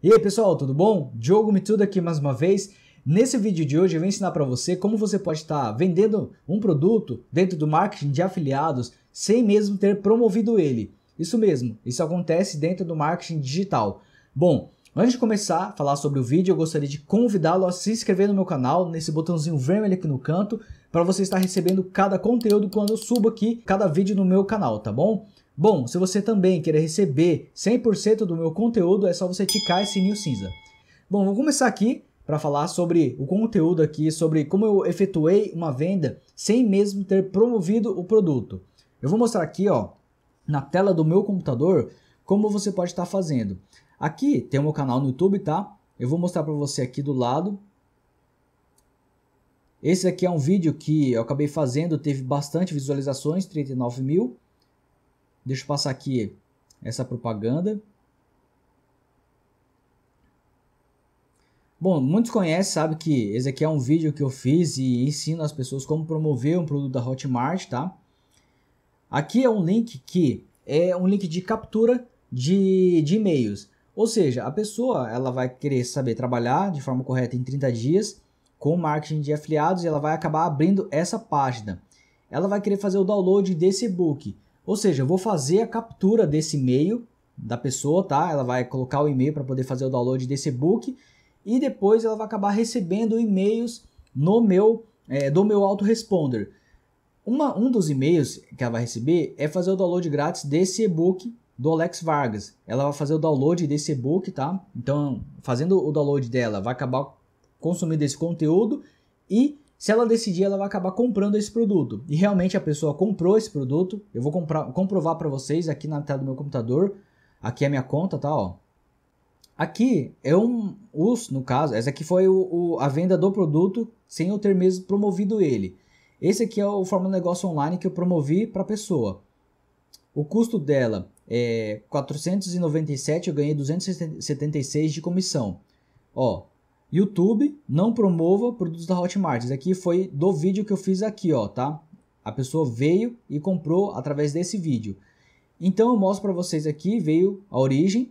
E aí pessoal, tudo bom? Diogo Me Tudo aqui mais uma vez. Nesse vídeo de hoje eu vou ensinar para você como você pode estar tá vendendo um produto dentro do marketing de afiliados sem mesmo ter promovido ele. Isso mesmo, isso acontece dentro do marketing digital. Bom, antes de começar a falar sobre o vídeo, eu gostaria de convidá-lo a se inscrever no meu canal, nesse botãozinho vermelho aqui no canto, para você estar recebendo cada conteúdo quando eu subo aqui cada vídeo no meu canal, tá bom? Bom, se você também querer receber 100% do meu conteúdo, é só você ticar esse sininho cinza. Bom, vou começar aqui para falar sobre o conteúdo aqui, sobre como eu efetuei uma venda sem mesmo ter promovido o produto. Eu vou mostrar aqui, ó, na tela do meu computador, como você pode estar tá fazendo. Aqui tem o meu canal no YouTube, tá? Eu vou mostrar para você aqui do lado. Esse aqui é um vídeo que eu acabei fazendo, teve bastante visualizações, 39 mil. Deixa eu passar aqui essa propaganda. Bom, muitos conhecem, sabe que esse aqui é um vídeo que eu fiz e ensino as pessoas como promover um produto da Hotmart, tá? Aqui é um link que é um link de captura de, de e-mails. Ou seja, a pessoa ela vai querer saber trabalhar de forma correta em 30 dias com marketing de afiliados e ela vai acabar abrindo essa página. Ela vai querer fazer o download desse e-book. Ou seja, eu vou fazer a captura desse e-mail da pessoa, tá? Ela vai colocar o e-mail para poder fazer o download desse e-book e depois ela vai acabar recebendo e-mails no meu é, do meu autoresponder. Uma, um dos e-mails que ela vai receber é fazer o download grátis desse e-book do Alex Vargas. Ela vai fazer o download desse e-book, tá? Então, fazendo o download dela, vai acabar consumindo esse conteúdo e se ela decidir, ela vai acabar comprando esse produto. E realmente a pessoa comprou esse produto. Eu vou comprar, comprovar para vocês aqui na tela do meu computador. Aqui é a minha conta, tá? Ó. Aqui é um us, no caso. Essa aqui foi o, o, a venda do produto sem eu ter mesmo promovido ele. Esse aqui é o Fórmula Negócio Online que eu promovi para a pessoa. O custo dela é 497, eu ganhei 276 de comissão. Ó, YouTube não promova produtos da Hotmart. Isso aqui foi do vídeo que eu fiz aqui, ó, tá? A pessoa veio e comprou através desse vídeo. Então eu mostro para vocês aqui, veio a origem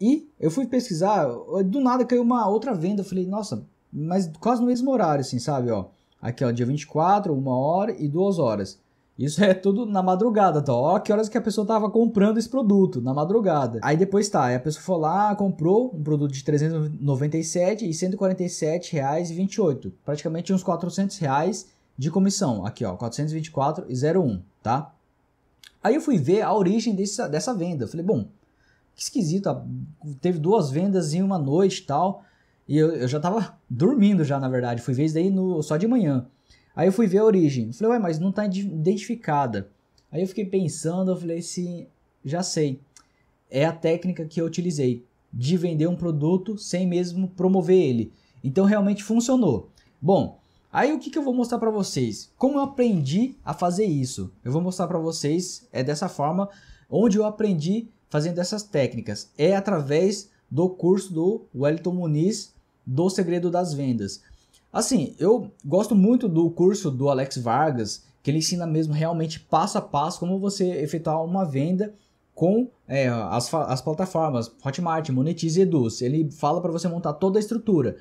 e eu fui pesquisar, do nada caiu uma outra venda, eu falei, nossa, mas quase no mesmo horário assim, sabe, ó. Aqui, ó, dia 24, uma hora e duas horas. Isso é tudo na madrugada, tá? Ó, que horas que a pessoa tava comprando esse produto, na madrugada. Aí depois tá, aí a pessoa foi lá, comprou um produto de 397 e 147 reais e Praticamente uns 400 reais de comissão. Aqui, ó, 424 e tá? Aí eu fui ver a origem dessa, dessa venda. Eu falei, bom, que esquisito, teve duas vendas em uma noite e tal. E eu, eu já tava dormindo já, na verdade. Fui ver isso daí no, só de manhã. Aí eu fui ver a origem. Falei, ué, mas não está identificada. Aí eu fiquei pensando, eu falei assim, já sei. É a técnica que eu utilizei de vender um produto sem mesmo promover ele. Então realmente funcionou. Bom, aí o que, que eu vou mostrar para vocês? Como eu aprendi a fazer isso? Eu vou mostrar para vocês é dessa forma onde eu aprendi fazendo essas técnicas. É através do curso do Wellington Muniz do Segredo das Vendas. Assim, eu gosto muito do curso do Alex Vargas, que ele ensina mesmo realmente passo a passo como você efetuar uma venda com é, as, as plataformas Hotmart, Monetize e Eduz. Ele fala para você montar toda a estrutura.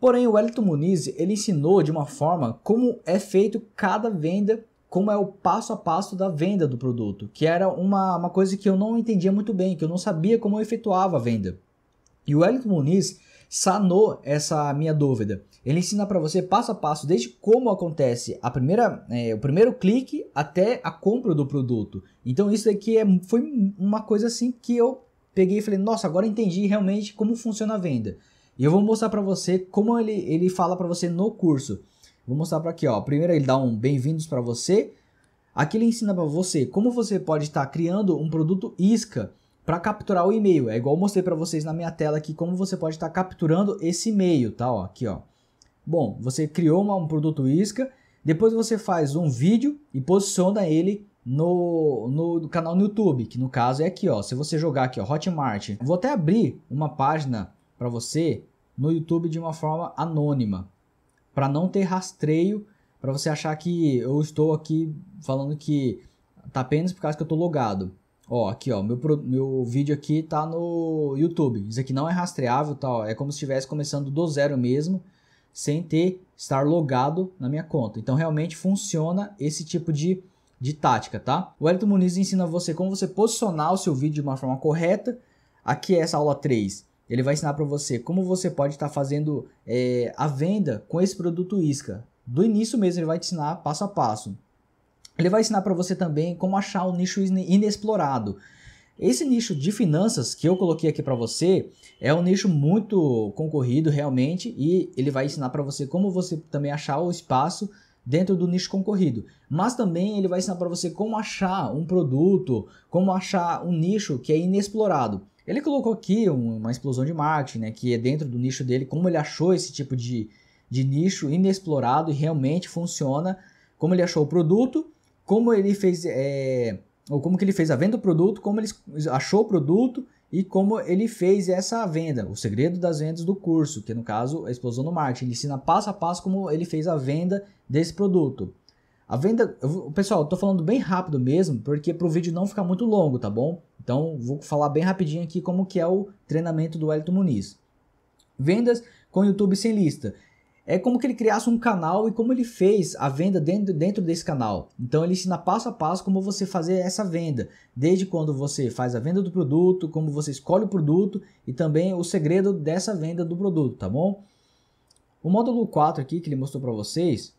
Porém, o Wellington Muniz ele ensinou de uma forma como é feito cada venda, como é o passo a passo da venda do produto, que era uma, uma coisa que eu não entendia muito bem, que eu não sabia como eu efetuava a venda. E o Wellington Muniz sanou essa minha dúvida. Ele ensina para você passo a passo, desde como acontece a primeira, é, o primeiro clique até a compra do produto. Então isso aqui é, foi uma coisa assim que eu peguei e falei, nossa, agora entendi realmente como funciona a venda. E eu vou mostrar para você como ele, ele fala para você no curso. Vou mostrar para aqui, ó. Primeiro ele dá um bem-vindos para você. Aqui ele ensina para você como você pode estar criando um produto isca para capturar o e-mail. É igual eu mostrei para vocês na minha tela aqui como você pode estar capturando esse e-mail, tá? Ó, aqui, ó. Bom, você criou uma, um produto isca, depois você faz um vídeo e posiciona ele no, no canal no YouTube, que no caso é aqui, ó. Se você jogar aqui, ó, Hotmart, vou até abrir uma página para você no YouTube de uma forma anônima, para não ter rastreio, para você achar que eu estou aqui falando que tá apenas por causa que eu tô logado. Ó, aqui ó, meu, meu vídeo aqui tá no YouTube. Isso aqui não é rastreável, tal. Tá, é como se estivesse começando do zero mesmo sem ter estar logado na minha conta. Então realmente funciona esse tipo de, de tática, tá? O Elton Muniz ensina você como você posicionar o seu vídeo de uma forma correta. Aqui é essa aula 3. Ele vai ensinar para você como você pode estar tá fazendo é, a venda com esse produto isca. Do início mesmo ele vai te ensinar passo a passo. Ele vai ensinar para você também como achar o um nicho inexplorado. Esse nicho de finanças que eu coloquei aqui para você é um nicho muito concorrido realmente e ele vai ensinar para você como você também achar o espaço dentro do nicho concorrido. Mas também ele vai ensinar para você como achar um produto, como achar um nicho que é inexplorado. Ele colocou aqui uma explosão de marketing, né, que é dentro do nicho dele, como ele achou esse tipo de, de nicho inexplorado e realmente funciona, como ele achou o produto, como ele fez é, ou como que ele fez a venda do produto, como ele achou o produto e como ele fez essa venda, o segredo das vendas do curso, que no caso é a explosão do marketing, ele ensina passo a passo como ele fez a venda desse produto. A venda, eu, pessoal, eu tô falando bem rápido mesmo, porque para o vídeo não ficar muito longo, tá bom? Então, vou falar bem rapidinho aqui como que é o treinamento do Elton Muniz. Vendas com YouTube sem lista é como que ele criasse um canal e como ele fez a venda dentro, dentro desse canal. Então ele ensina passo a passo como você fazer essa venda, desde quando você faz a venda do produto, como você escolhe o produto e também o segredo dessa venda do produto, tá bom? O módulo 4 aqui que ele mostrou para vocês,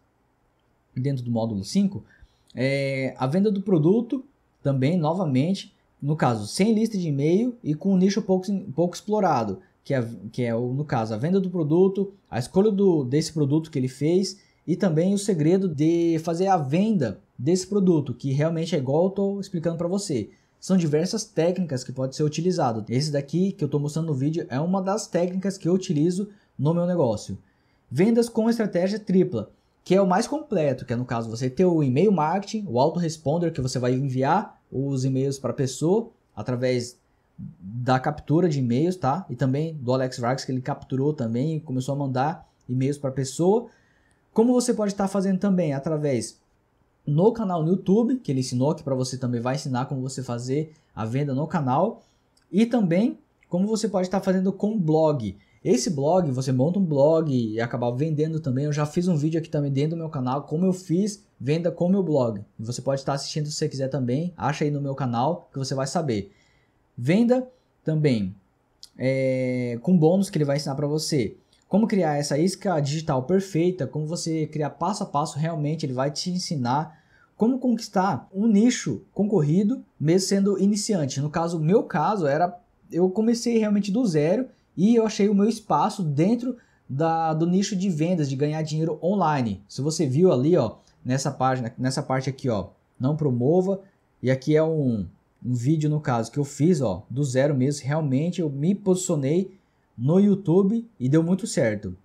dentro do módulo 5, é a venda do produto também novamente, no caso, sem lista de e-mail e com um nicho pouco, pouco explorado que é, que é no caso a venda do produto, a escolha do, desse produto que ele fez e também o segredo de fazer a venda desse produto, que realmente é igual eu estou explicando para você. São diversas técnicas que pode ser utilizado. Esse daqui que eu estou mostrando no vídeo é uma das técnicas que eu utilizo no meu negócio. Vendas com estratégia tripla, que é o mais completo, que é no caso você ter o e-mail marketing, o autoresponder que você vai enviar os e-mails para a pessoa através da captura de e-mails, tá? E também do Alex Vargas, que ele capturou também e começou a mandar e-mails para a pessoa. Como você pode estar tá fazendo também através no canal no YouTube, que ele ensinou que para você também vai ensinar como você fazer a venda no canal, e também como você pode estar tá fazendo com blog. Esse blog, você monta um blog e acabar vendendo também. Eu já fiz um vídeo aqui também dentro do meu canal, como eu fiz venda com meu blog. Você pode estar tá assistindo se você quiser também. Acha aí no meu canal que você vai saber. Venda também é, com bônus que ele vai ensinar para você. Como criar essa isca digital perfeita, como você criar passo a passo, realmente ele vai te ensinar como conquistar um nicho concorrido, mesmo sendo iniciante. No caso, o meu caso era eu comecei realmente do zero e eu achei o meu espaço dentro da, do nicho de vendas, de ganhar dinheiro online. Se você viu ali, ó, nessa página, nessa parte aqui, ó, não promova, e aqui é um um vídeo no caso que eu fiz, ó, do zero mesmo, realmente eu me posicionei no YouTube e deu muito certo.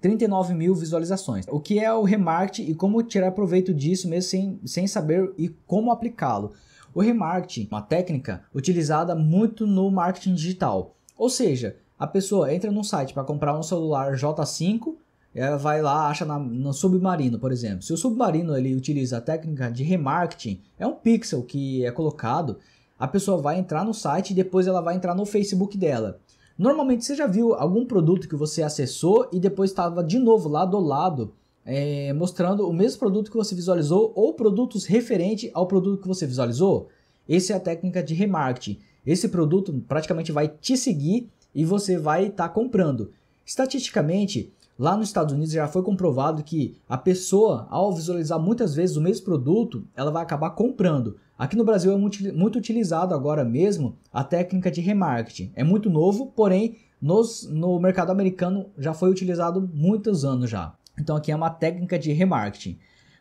39 mil visualizações. O que é o remarketing e como tirar proveito disso mesmo sem, sem saber e como aplicá-lo. O remarketing, uma técnica utilizada muito no marketing digital. Ou seja, a pessoa entra no site para comprar um celular J5 ela vai lá, acha na, no submarino, por exemplo. Se o submarino ele utiliza a técnica de remarketing, é um pixel que é colocado, a pessoa vai entrar no site e depois ela vai entrar no Facebook dela. Normalmente você já viu algum produto que você acessou e depois estava de novo lá do lado, é, mostrando o mesmo produto que você visualizou ou produtos referentes ao produto que você visualizou. Essa é a técnica de remarketing. Esse produto praticamente vai te seguir e você vai estar tá comprando. Estatisticamente, Lá nos Estados Unidos já foi comprovado que a pessoa, ao visualizar muitas vezes o mesmo produto, ela vai acabar comprando. Aqui no Brasil é muito, muito utilizado agora mesmo a técnica de remarketing. É muito novo, porém nos, no mercado americano já foi utilizado muitos anos já. Então aqui é uma técnica de remarketing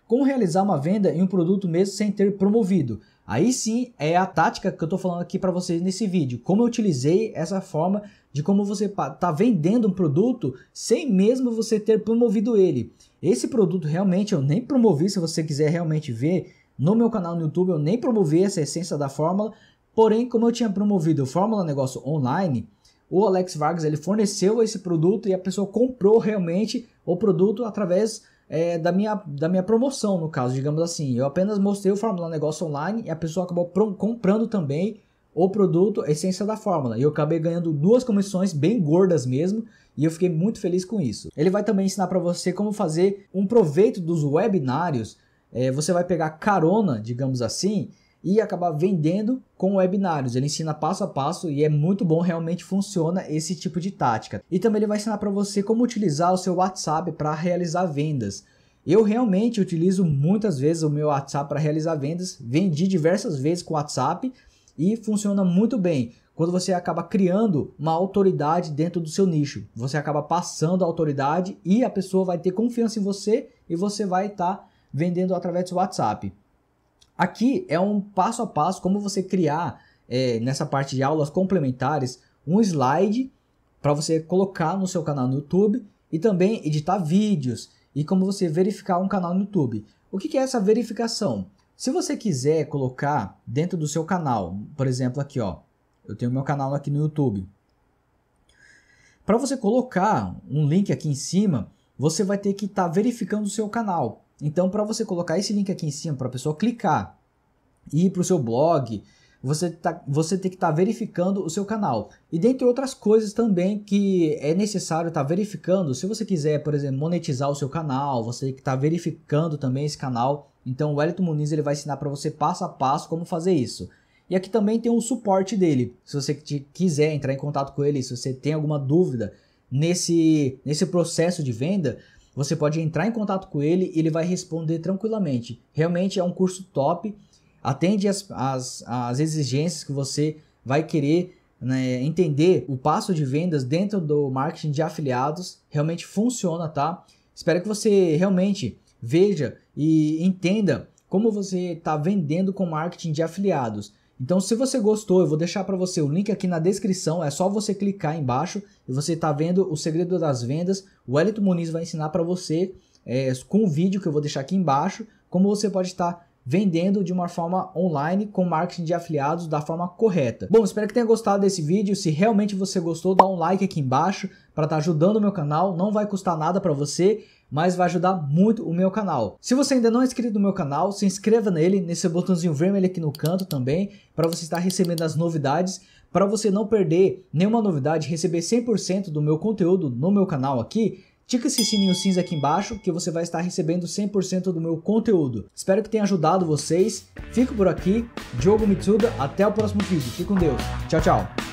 como realizar uma venda em um produto mesmo sem ter promovido. Aí sim é a tática que eu estou falando aqui para vocês nesse vídeo, como eu utilizei essa forma de como você está vendendo um produto sem mesmo você ter promovido ele. Esse produto realmente eu nem promovi, se você quiser realmente ver, no meu canal no YouTube eu nem promovi essa essência da fórmula, porém como eu tinha promovido o Fórmula Negócio Online, o Alex Vargas ele forneceu esse produto e a pessoa comprou realmente o produto através é, da, minha, da minha promoção, no caso, digamos assim. Eu apenas mostrei o Fórmula Negócio Online e a pessoa acabou comprando também o produto Essência da Fórmula. E eu acabei ganhando duas comissões bem gordas mesmo. E eu fiquei muito feliz com isso. Ele vai também ensinar para você como fazer um proveito dos webinários. É, você vai pegar carona, digamos assim, e acabar vendendo com webinários. Ele ensina passo a passo e é muito bom, realmente funciona esse tipo de tática. E também ele vai ensinar para você como utilizar o seu WhatsApp para realizar vendas. Eu realmente utilizo muitas vezes o meu WhatsApp para realizar vendas, vendi diversas vezes com o WhatsApp e funciona muito bem. Quando você acaba criando uma autoridade dentro do seu nicho, você acaba passando a autoridade e a pessoa vai ter confiança em você e você vai estar tá vendendo através do WhatsApp. Aqui é um passo a passo como você criar é, nessa parte de aulas complementares um slide para você colocar no seu canal no YouTube e também editar vídeos e como você verificar um canal no YouTube. O que é essa verificação? Se você quiser colocar dentro do seu canal, por exemplo, aqui ó, eu tenho meu canal aqui no YouTube. Para você colocar um link aqui em cima, você vai ter que estar tá verificando o seu canal. Então, para você colocar esse link aqui em cima para a pessoa clicar e ir para o seu blog, você, tá, você tem que estar tá verificando o seu canal. E dentre outras coisas também que é necessário estar tá verificando, se você quiser, por exemplo, monetizar o seu canal, você tem que estar tá verificando também esse canal. Então, o Wellington Muniz ele vai ensinar para você passo a passo como fazer isso. E aqui também tem o suporte dele. Se você quiser entrar em contato com ele, se você tem alguma dúvida nesse, nesse processo de venda, você pode entrar em contato com ele e ele vai responder tranquilamente. Realmente é um curso top, atende as, as, as exigências que você vai querer né, entender o passo de vendas dentro do marketing de afiliados. Realmente funciona, tá? Espero que você realmente veja e entenda como você está vendendo com marketing de afiliados. Então, se você gostou, eu vou deixar para você o link aqui na descrição. É só você clicar embaixo e você está vendo o segredo das vendas. O Elito Muniz vai ensinar para você é, com o vídeo que eu vou deixar aqui embaixo como você pode estar tá vendendo de uma forma online com marketing de afiliados da forma correta. Bom, espero que tenha gostado desse vídeo. Se realmente você gostou, dá um like aqui embaixo para estar tá ajudando o meu canal. Não vai custar nada para você mas vai ajudar muito o meu canal. Se você ainda não é inscrito no meu canal, se inscreva nele, nesse botãozinho vermelho aqui no canto também, para você estar recebendo as novidades, para você não perder nenhuma novidade, receber 100% do meu conteúdo no meu canal aqui, Tica esse sininho cinza aqui embaixo que você vai estar recebendo 100% do meu conteúdo. Espero que tenha ajudado vocês. Fico por aqui. Diogo Mitsuda, até o próximo vídeo. Fique com Deus. Tchau, tchau.